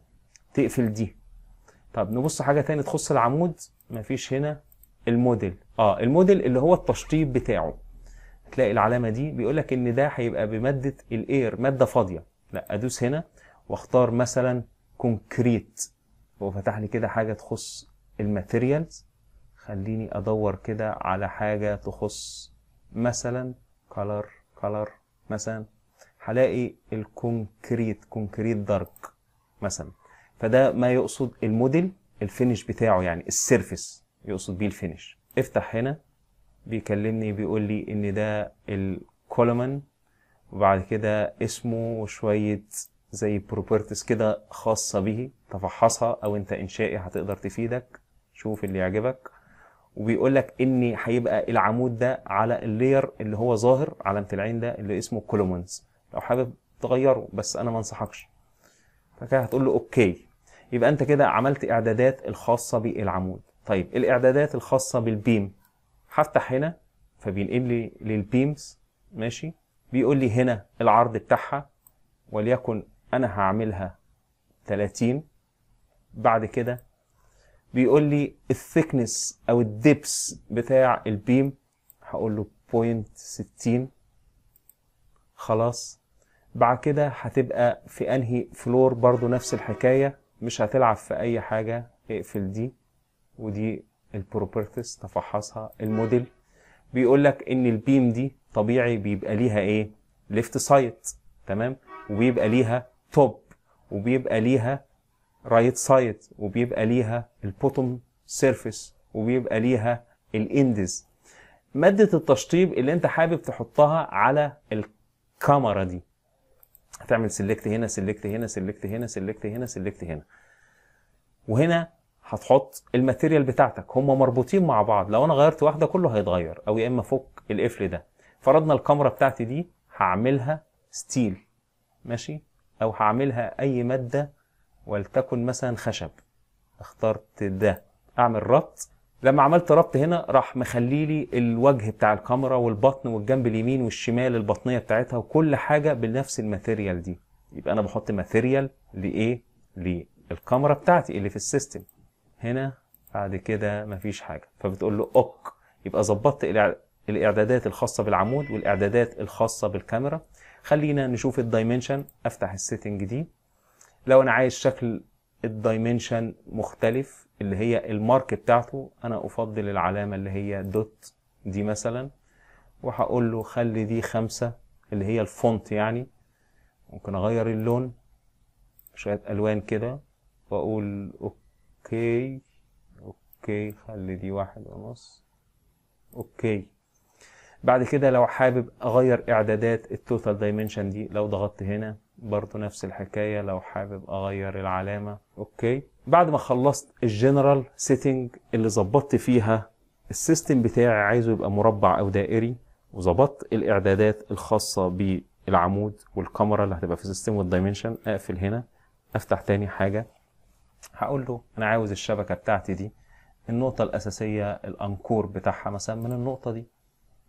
تقفل دي طب نبص حاجه تاني تخص العمود مفيش هنا الموديل اه الموديل اللي هو التشطيب بتاعه هتلاقي العلامه دي بيقول لك ان ده هيبقى بماده الاير ماده فاضيه لا ادوس هنا واختار مثلا كونكريت هو فتح لي كده حاجه تخص الماتيريالز خليني ادور كده على حاجه تخص مثلا color color مثلا هلاقي الكونكريت كونكريت دارك مثلا فده ما يقصد الموديل الفينش بتاعه يعني السيرفيس يقصد بيه الفينش افتح هنا بيكلمني بيقول لي ان ده الكولومن وبعد كده اسمه وشويه زي بروبرتيز كده خاصه به تفحصها او انت انشائي هتقدر تفيدك شوف اللي يعجبك وبيقول لك ان هيبقى العمود ده على اللير اللي هو ظاهر علامه العين ده اللي اسمه كولومنز لو حابب تغيره بس انا ما انصحكش فكده هتقول له اوكي يبقى انت كده عملت اعدادات الخاصه بالعمود طيب الاعدادات الخاصه بالبيم هفتح هنا فبينقل لي للبيمز ماشي بيقول لي هنا العرض بتاعها وليكن انا هعملها 30 بعد كده بيقول لي الثيكنس او الدبس بتاع البيم هقول له بوينت ستين خلاص بعد كده هتبقى في انهي فلور برضو نفس الحكاية مش هتلعب في اي حاجة اقفل دي ودي البروبرتس تفحصها الموديل بيقول لك ان البيم دي طبيعي بيبقى ليها ايه ليفت سايت تمام وبيبقى ليها توب وبيبقى ليها رايت سايد وبيبقى ليها البوتوم سيرفيس وبيبقى ليها الاندز مادة التشطيب اللي انت حابب تحطها على الكاميرا دي هتعمل سيلكت هنا سيلكت هنا سيلكت هنا سيلكت هنا سيلكت هنا وهنا هتحط الماتيريال بتاعتك هم مربوطين مع بعض لو انا غيرت واحده كله هيتغير او يا اما فك القفل ده فرضنا الكاميرا بتاعتي دي هعملها ستيل ماشي او هعملها اي ماده ولتكن مثلا خشب اخترت ده اعمل ربط لما عملت ربط هنا راح مخلي لي الوجه بتاع الكاميرا والبطن والجنب اليمين والشمال البطنيه بتاعتها وكل حاجه بنفس الماتيريال دي يبقى انا بحط ماتيريال لايه للكاميرا بتاعتي اللي في السيستم هنا بعد كده مفيش حاجه فبتقول له اوك يبقى ظبطت الاعدادات الخاصه بالعمود والاعدادات الخاصه بالكاميرا خلينا نشوف الدايمنشن افتح السيتنج دي لو انا عايز شكل الدايمنشن مختلف اللي هي المارك بتاعته انا افضل العلامه اللي هي دوت دي مثلا وهقول له خلي دي خمسة اللي هي الفونت يعني ممكن اغير اللون شويه الوان كده واقول اوكي اوكي خلي دي واحد ونص اوكي بعد كده لو حابب اغير اعدادات التوتال دايمنشن دي لو ضغطت هنا برضو نفس الحكايه لو حابب اغير العلامه اوكي بعد ما خلصت الجنرال سيتنج اللي ظبطت فيها السيستم بتاعي عايزه يبقى مربع او دائري وظبطت الاعدادات الخاصه بالعمود والكاميرا اللي هتبقى في السيستم والدايمنشن اقفل هنا افتح تاني حاجه هقول له انا عاوز الشبكه بتاعتي دي النقطه الاساسيه الانكور بتاعها مثلا من النقطه دي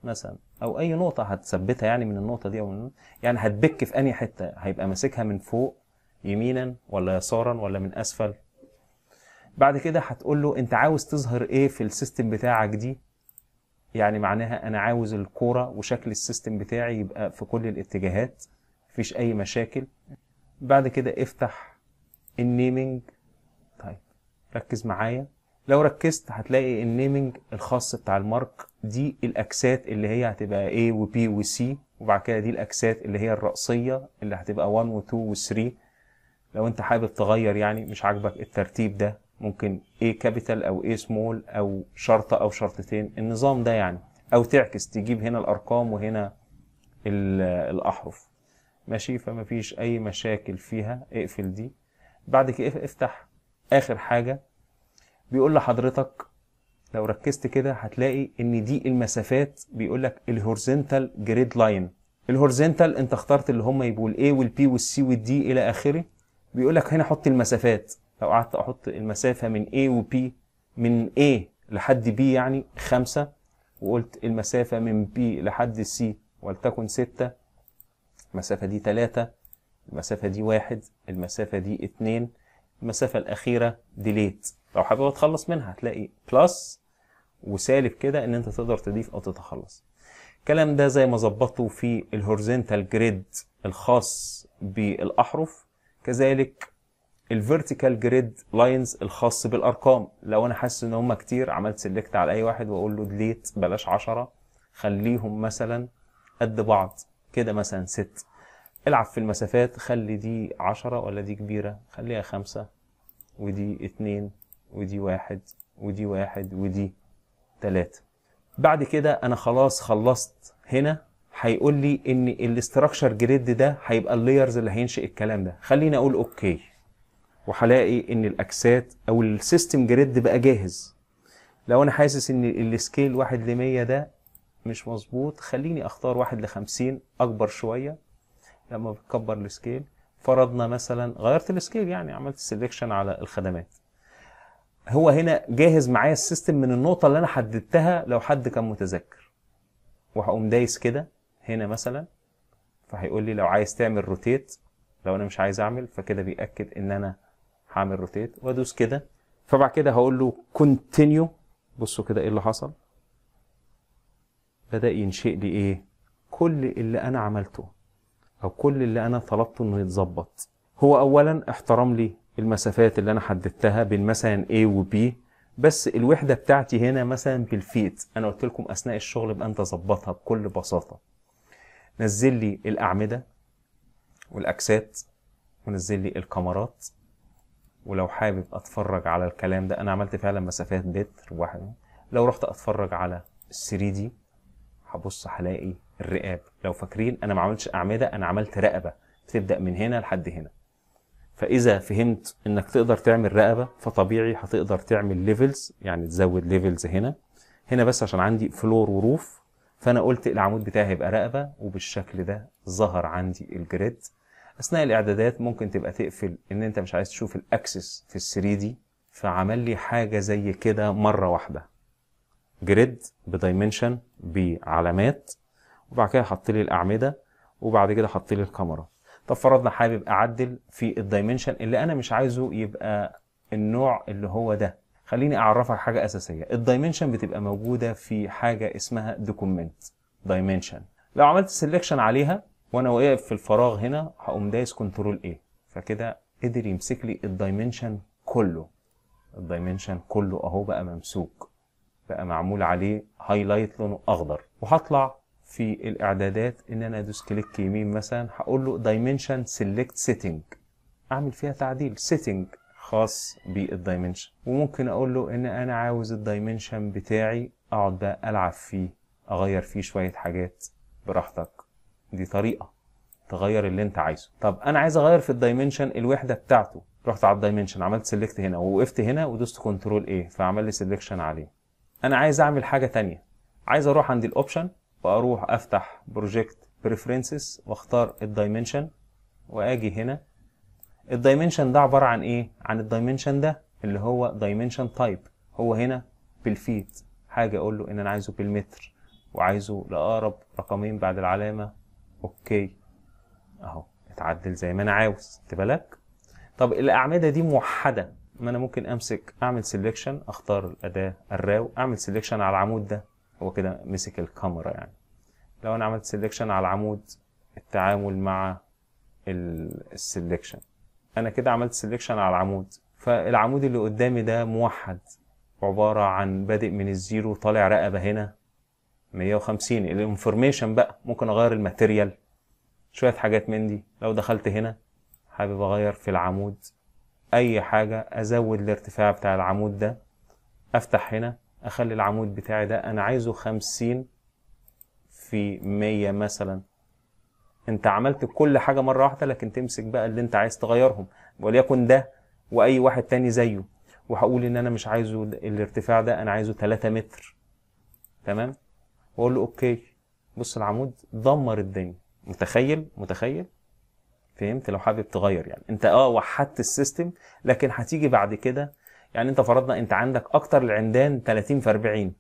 مثلا او اي نقطه هتثبتها يعني من النقطه دي او من يعني هتبك في انهي حته هيبقى ماسكها من فوق يمينا ولا يسارا ولا من اسفل بعد كده هتقول له انت عاوز تظهر ايه في السيستم بتاعك دي يعني معناها انا عاوز الكوره وشكل السيستم بتاعي يبقى في كل الاتجاهات مفيش اي مشاكل بعد كده افتح النيمنج طيب ركز معايا لو ركزت هتلاقي النيمنج الخاص بتاع المارك دي الاكسات اللي هي هتبقى A و B و C وبعد كده دي الاكسات اللي هي الرأسية اللي هتبقى 1 و 2 و 3 لو انت حابب تغير يعني مش عاجبك الترتيب ده ممكن A كابيتال او A سمول او شرطة او شرطتين النظام ده يعني او تعكس تجيب هنا الارقام وهنا الاحرف ماشي فما فيش اي مشاكل فيها اقفل دي بعد كده افتح اخر حاجة بيقول لحضرتك لو ركزت كده هتلاقي ان دي المسافات بيقول لك الهورزنتال جريد لاين الهورزنتال انت اخترت اللي هم يبقوا الاي والبي والسي والدي الى اخره بيقول لك هنا حط المسافات لو قعدت احط المسافه من اي وبي من اي لحد بي يعني خمسة وقلت المسافة من بي لحد سي ولتكن ستة المسافة دي ثلاثة المسافة دي واحد المسافة دي اتنين المسافة الأخيرة ديليت لو حابب تخلص منها هتلاقي بلس وسالب كده ان انت تقدر تضيف او تتخلص الكلام ده زي ما ظبطته في الهورزنتال جريد الخاص بالاحرف كذلك الفيرتيكال جريد لاينز الخاص بالارقام لو انا حاسس ان هم كتير عملت سيلكت على اي واحد واقول له ديليت بلاش عشرة خليهم مثلا قد بعض كده مثلا ست العب في المسافات خلي دي عشرة ولا دي كبيرة خليها خمسة ودي اتنين ودي واحد ودي واحد ودي 3 بعد كده انا خلاص خلصت هنا هيقول لي ان الاستراكشر جريد ده هيبقى اللايرز اللي هينشئ الكلام ده خليني اقول اوكي وهلاقي ان الاكسات او السيستم جريد بقى جاهز لو انا حاسس ان السكيل 1 ل 100 ده مش مظبوط خليني اختار 1 ل 50 اكبر شويه لما بتكبر السكيل فرضنا مثلا غيرت السكيل يعني عملت سيلكشن على الخدمات هو هنا جاهز معايا السيستم من النقطه اللي انا حددتها لو حد كان متذكر وهقوم دايس كده هنا مثلا فهيقول لي لو عايز تعمل روتيت لو انا مش عايز اعمل فكده بياكد ان انا هعمل روتيت وادوس كده فبعد كده هقول له كونتينيو بصوا كده ايه اللي حصل بدا ينشئ لي ايه كل اللي انا عملته او كل اللي انا طلبته انه يتظبط هو اولا احترم لي المسافات اللي انا حددتها بين مثلا A و B بس الوحدة بتاعتي هنا مثلا بالفيت انا قلت لكم اثناء الشغل بقى انت ظبطها بكل بساطة نزل لي الاعمدة والاكسات ونزل لي الكاميرات ولو حابب اتفرج على الكلام ده انا عملت فعلا مسافات متر واحد لو رحت اتفرج على السري 3 دي هبص هلاقي الرقاب لو فاكرين انا ما عملتش اعمده انا عملت رقبه بتبدا من هنا لحد هنا فاذا فهمت انك تقدر تعمل رقبه فطبيعي هتقدر تعمل ليفلز يعني تزود ليفلز هنا هنا بس عشان عندي فلور وروف فانا قلت العمود بتاعي هيبقى رقبه وبالشكل ده ظهر عندي الجريد اثناء الاعدادات ممكن تبقى تقفل ان انت مش عايز تشوف الاكسس في ال 3 دي فعمل لي حاجه زي كده مره واحده جريد بدايمنشن بعلامات وبعد كده حط لي الاعمده وبعد كده حط لي الكاميرا طب فرضنا حابب اعدل في الدايمنشن اللي انا مش عايزه يبقى النوع اللي هو ده خليني اعرفك حاجه اساسيه الدايمنشن بتبقى موجوده في حاجه اسمها دوكيمنت دايمنشن لو عملت سيلكشن عليها وانا واقف في الفراغ هنا هقوم دايس كنترول ايه فكده قدر يمسك لي الدايمنشن كله الدايمنشن كله اهو بقى ممسوك بقى معمول عليه هايلايت لونه اخضر وهطلع في الاعدادات ان انا ادوس كليك يمين مثلا هقول له دايمنشن سيلكت سيتنج اعمل فيها تعديل سيتنج خاص بالدايمنشن وممكن اقول له ان انا عاوز الدايمنشن بتاعي اقعد بقى العب فيه اغير فيه شويه حاجات براحتك دي طريقه تغير اللي انت عايزه طب انا عايز اغير في الدايمنشن الوحده بتاعته رحت على الدايمنشن عملت سيلكت هنا ووقفت هنا ودوست كنترول ايه فعمل لي سيلكشن عليه انا عايز اعمل حاجه تانية عايز اروح عند الاوبشن واروح افتح بروجكت بريفرنسز واختار الدايمنشن واجي هنا الدايمنشن ده عباره عن ايه عن الدايمنشن ده اللي هو دايمنشن تايب هو هنا بالفيت حاجه اقول له ان انا عايزه بالمتر وعايزه لاقرب رقمين بعد العلامه اوكي اهو اتعدل زي ما انا عاوز خد بالك طب الاعمده دي موحده ما انا ممكن امسك اعمل سيلكشن اختار الاداه الراو اعمل سيلكشن على العمود ده هو كده مسك الكاميرا يعني لو انا عملت سيلكشن على عمود التعامل مع السيلكشن انا كده عملت سيلكشن على العمود فالعمود اللي قدامي ده موحد عبارة عن بادئ من الزيرو طالع رقبة هنا 150 الانفورميشن بقى ممكن اغير الماتيريال شوية حاجات من دي لو دخلت هنا حابب اغير في العمود اي حاجة ازود الارتفاع بتاع العمود ده افتح هنا اخلي العمود بتاعي ده انا عايزه خمسين في مية مثلا انت عملت كل حاجة مرة واحدة لكن تمسك بقى اللي انت عايز تغيرهم وليكن ده واي واحد تاني زيه وهقول ان انا مش عايزه الارتفاع ده انا عايزه 3 متر تمام واقول له اوكي بص العمود دمر الدنيا متخيل متخيل فهمت لو حابب تغير يعني انت اه وحدت السيستم لكن هتيجي بعد كده يعني انت فرضنا انت عندك اكتر العمدان 30 في 40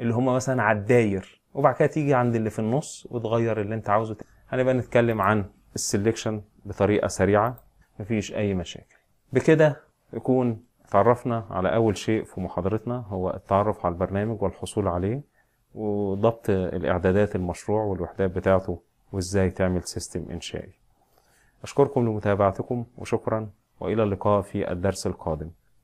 اللي هم مثلا على الداير وبعد كده تيجي عند اللي في النص وتغير اللي انت عاوزه هنبقى نتكلم عن السلكشن بطريقه سريعه مفيش اي مشاكل بكده يكون تعرفنا على اول شيء في محاضرتنا هو التعرف على البرنامج والحصول عليه وضبط الاعدادات المشروع والوحدات بتاعته وازاي تعمل سيستم انشائي اشكركم لمتابعتكم وشكرا والى اللقاء في الدرس القادم